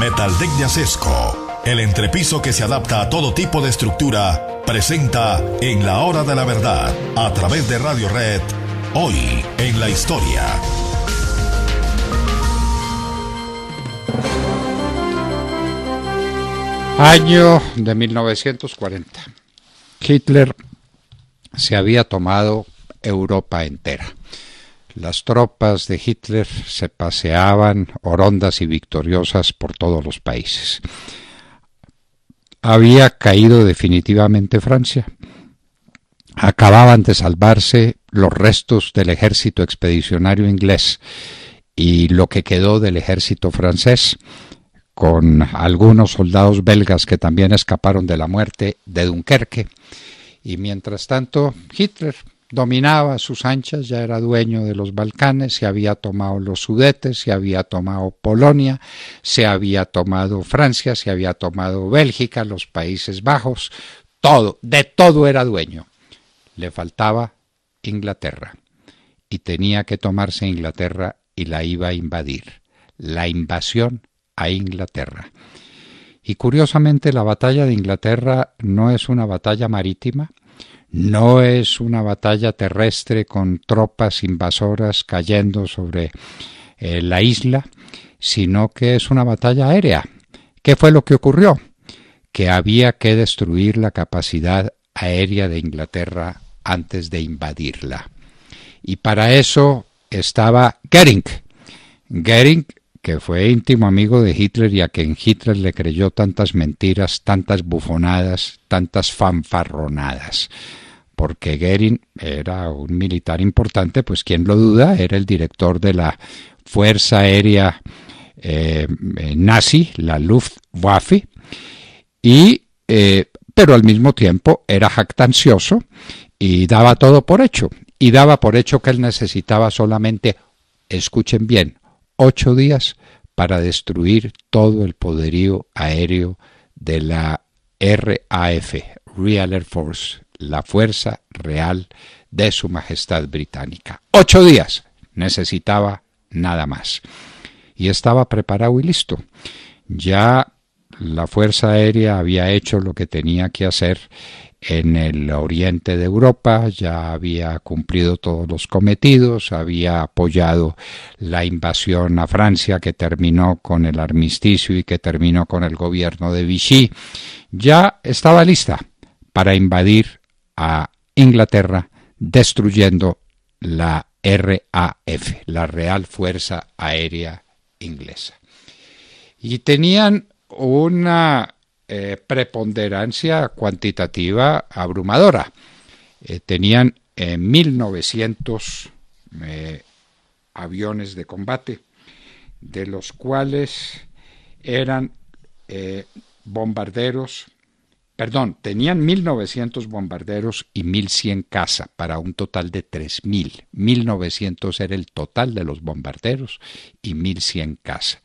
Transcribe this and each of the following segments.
Metal Deck de el entrepiso que se adapta a todo tipo de estructura, presenta en la hora de la verdad, a través de Radio Red, hoy en la historia. Año de 1940. Hitler se había tomado Europa entera. Las tropas de Hitler se paseaban orondas y victoriosas por todos los países. Había caído definitivamente Francia. Acababan de salvarse los restos del ejército expedicionario inglés y lo que quedó del ejército francés, con algunos soldados belgas que también escaparon de la muerte de Dunkerque. Y mientras tanto, Hitler dominaba sus anchas, ya era dueño de los Balcanes, se había tomado los Sudetes, se había tomado Polonia, se había tomado Francia, se había tomado Bélgica, los Países Bajos, todo, de todo era dueño. Le faltaba Inglaterra y tenía que tomarse Inglaterra y la iba a invadir. La invasión a Inglaterra. Y curiosamente la batalla de Inglaterra no es una batalla marítima, no es una batalla terrestre con tropas invasoras cayendo sobre eh, la isla, sino que es una batalla aérea. ¿Qué fue lo que ocurrió? Que había que destruir la capacidad aérea de Inglaterra antes de invadirla. Y para eso estaba Goering. Goering que fue íntimo amigo de Hitler y a quien Hitler le creyó tantas mentiras, tantas bufonadas, tantas fanfarronadas. Porque Goering era un militar importante, pues quien lo duda, era el director de la Fuerza Aérea eh, eh, Nazi, la Luftwaffe, y, eh, pero al mismo tiempo era jactancioso y daba todo por hecho. Y daba por hecho que él necesitaba solamente, escuchen bien, ocho días para destruir todo el poderío aéreo de la RAF, Real Air Force, la Fuerza Real de Su Majestad Británica. Ocho días, necesitaba nada más. Y estaba preparado y listo. Ya la Fuerza Aérea había hecho lo que tenía que hacer en el oriente de Europa, ya había cumplido todos los cometidos, había apoyado la invasión a Francia que terminó con el armisticio y que terminó con el gobierno de Vichy, ya estaba lista para invadir a Inglaterra destruyendo la RAF, la Real Fuerza Aérea Inglesa. Y tenían una eh, preponderancia cuantitativa abrumadora. Eh, tenían 1.900 eh, aviones de combate, de los cuales eran bombarderos, perdón, tenían 1.900 bombarderos y 1.100 caza para un total de 3.000. 1.900 era el total de los bombarderos y 1.100 caza.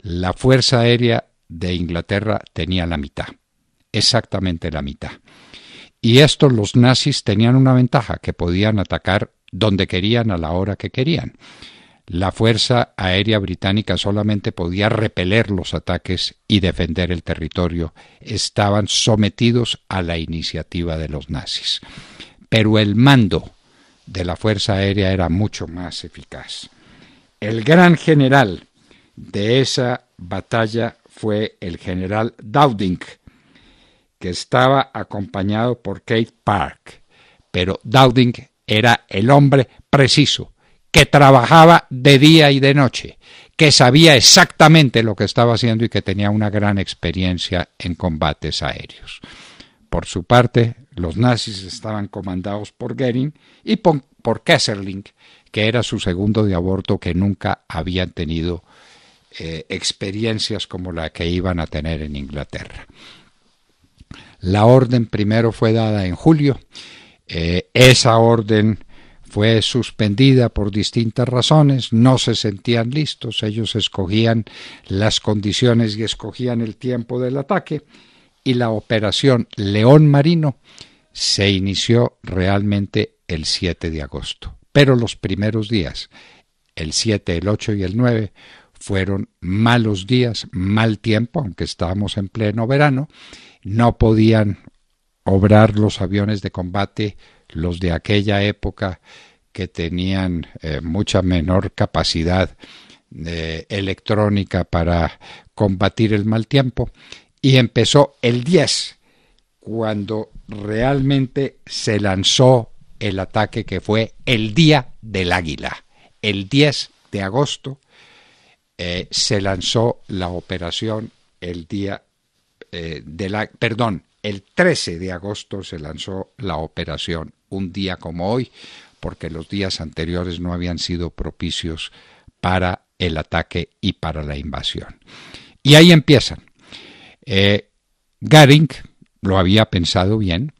La Fuerza Aérea de Inglaterra tenía la mitad, exactamente la mitad. Y estos los nazis tenían una ventaja, que podían atacar donde querían a la hora que querían. La Fuerza Aérea Británica solamente podía repeler los ataques y defender el territorio. Estaban sometidos a la iniciativa de los nazis. Pero el mando de la Fuerza Aérea era mucho más eficaz. El gran general de esa batalla fue el general Dowding, que estaba acompañado por Kate Park. Pero Dowding era el hombre preciso, que trabajaba de día y de noche, que sabía exactamente lo que estaba haciendo y que tenía una gran experiencia en combates aéreos. Por su parte, los nazis estaban comandados por Goering y por, Kesslerling, que era su segundo de aborto que nunca habían tenido eh, experiencias como la que iban a tener en Inglaterra. La orden primero fue dada en julio. Eh, esa orden fue suspendida por distintas razones, no se sentían listos, ellos escogían las condiciones y escogían el tiempo del ataque, y la operación León Marino se inició realmente el 7 de agosto. Pero los primeros días, el 7, el 8 y el 9, fueron malos días, mal tiempo, aunque estábamos en pleno verano, no podían obrar los aviones de combate, los de aquella época que tenían eh, mucha menor capacidad de eh, electrónica para combatir el mal tiempo, y empezó el 10, cuando realmente se lanzó el ataque que fue el Día del Águila, el 10 de agosto eh, se lanzó la operación el día eh, perdón, el 13 de agosto se lanzó la operación, un día como hoy, porque los días anteriores no habían sido propicios para el ataque y para la invasión. Y ahí empiezan. Eh, Garing lo había pensado bien,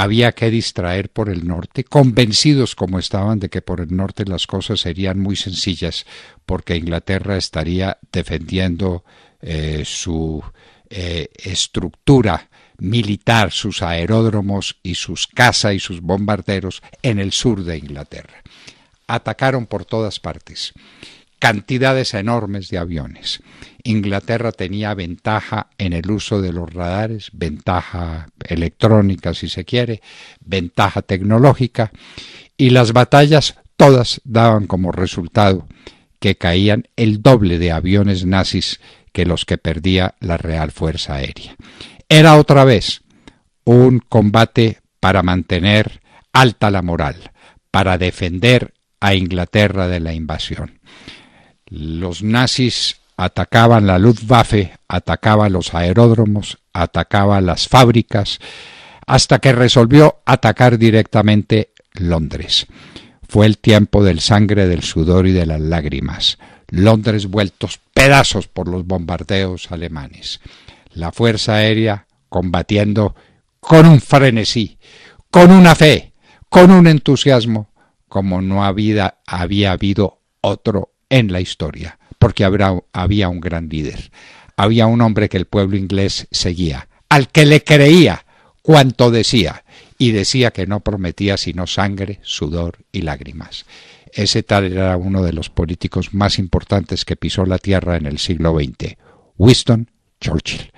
había que distraer por el norte, convencidos como estaban de que por el norte las cosas serían muy sencillas, porque Inglaterra estaría defendiendo eh, su eh, estructura militar, sus aeródromos y sus casas y sus bombarderos en el sur de Inglaterra. Atacaron por todas partes cantidades enormes de aviones. Inglaterra tenía ventaja en el uso de los radares, ventaja electrónica si se quiere, ventaja tecnológica, y las batallas todas daban como resultado que caían el doble de aviones nazis que los que perdía la Real Fuerza Aérea. Era otra vez un combate para mantener alta la moral, para defender a Inglaterra de la invasión. Los nazis atacaban la Luftwaffe, atacaban los aeródromos, atacaban las fábricas, hasta que resolvió atacar directamente Londres. Fue el tiempo del sangre, del sudor y de las lágrimas. Londres vueltos pedazos por los bombardeos alemanes. La Fuerza Aérea combatiendo con un frenesí, con una fe, con un entusiasmo, como no había habido otro en la historia, porque había un gran líder, había un hombre que el pueblo inglés seguía, al que le creía cuanto decía, y decía que no prometía sino sangre, sudor y lágrimas. Ese tal era uno de los políticos más importantes que pisó la tierra en el siglo XX, Winston Churchill.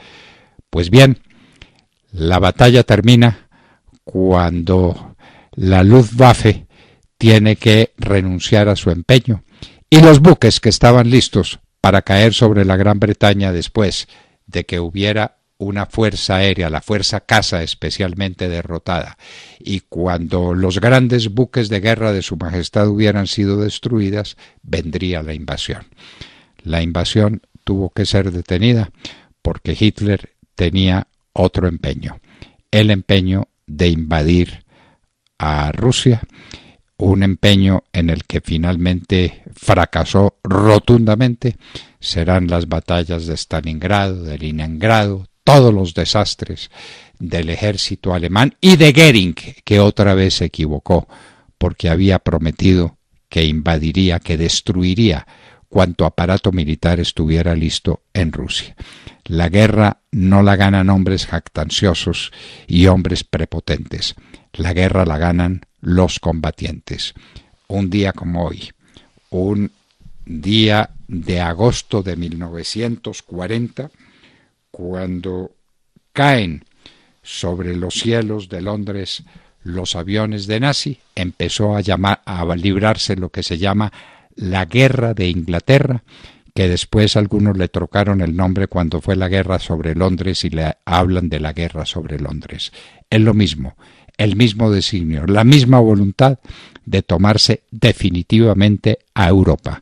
Pues bien, la batalla termina cuando la Luftwaffe tiene que renunciar a su empeño y los buques que estaban listos para caer sobre la Gran Bretaña después de que hubiera una fuerza aérea, la fuerza casa especialmente derrotada, y cuando los grandes buques de guerra de Su Majestad hubieran sido destruidas, vendría la invasión. La invasión tuvo que ser detenida porque Hitler tenía otro empeño, el empeño de invadir a Rusia un empeño en el que finalmente fracasó rotundamente serán las batallas de Stalingrado, de Leningrado, todos los desastres del ejército alemán y de Goering, que otra vez se equivocó, porque había prometido que invadiría, que destruiría cuanto aparato militar estuviera listo en Rusia. La guerra no la ganan hombres jactanciosos y hombres prepotentes la guerra la ganan los combatientes. Un día como hoy, un día de agosto de 1940, cuando caen sobre los cielos de Londres los aviones de nazi, empezó a, llamar, a librarse lo que se llama la Guerra de Inglaterra, que después algunos le trocaron el nombre cuando fue la guerra sobre Londres y le hablan de la guerra sobre Londres. Es lo mismo, el mismo designio, la misma voluntad de tomarse definitivamente a Europa.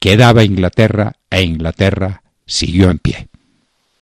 Quedaba Inglaterra e Inglaterra siguió en pie.